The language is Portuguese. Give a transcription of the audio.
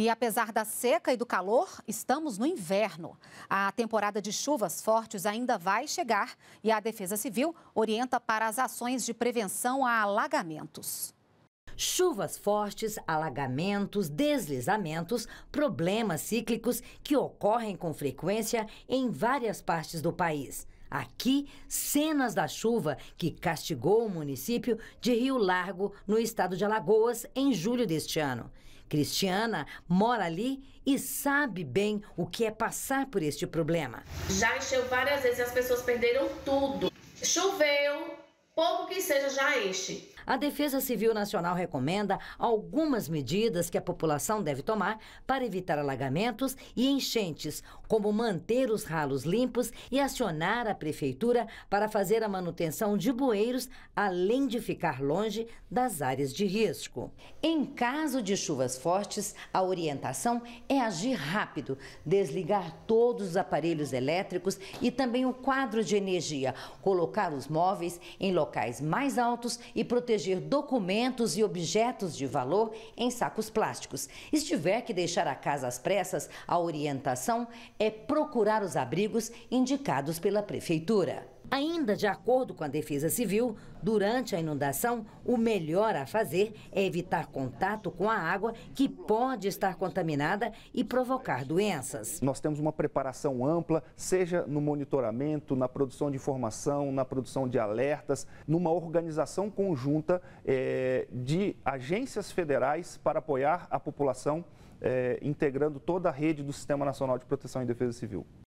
E apesar da seca e do calor, estamos no inverno. A temporada de chuvas fortes ainda vai chegar e a Defesa Civil orienta para as ações de prevenção a alagamentos. Chuvas fortes, alagamentos, deslizamentos, problemas cíclicos que ocorrem com frequência em várias partes do país. Aqui, cenas da chuva que castigou o município de Rio Largo, no estado de Alagoas, em julho deste ano. Cristiana mora ali e sabe bem o que é passar por este problema. Já encheu várias vezes e as pessoas perderam tudo. Choveu, pouco que seja já enche. A Defesa Civil Nacional recomenda algumas medidas que a população deve tomar para evitar alagamentos e enchentes, como manter os ralos limpos e acionar a prefeitura para fazer a manutenção de bueiros, além de ficar longe das áreas de risco. Em caso de chuvas fortes, a orientação é agir rápido, desligar todos os aparelhos elétricos e também o quadro de energia, colocar os móveis em locais mais altos e proteger proteger documentos e objetos de valor em sacos plásticos. Se tiver que deixar a casa às pressas, a orientação é procurar os abrigos indicados pela prefeitura. Ainda de acordo com a Defesa Civil, durante a inundação, o melhor a fazer é evitar contato com a água que pode estar contaminada e provocar doenças. Nós temos uma preparação ampla, seja no monitoramento, na produção de informação, na produção de alertas, numa organização conjunta é, de agências federais para apoiar a população, é, integrando toda a rede do Sistema Nacional de Proteção e Defesa Civil.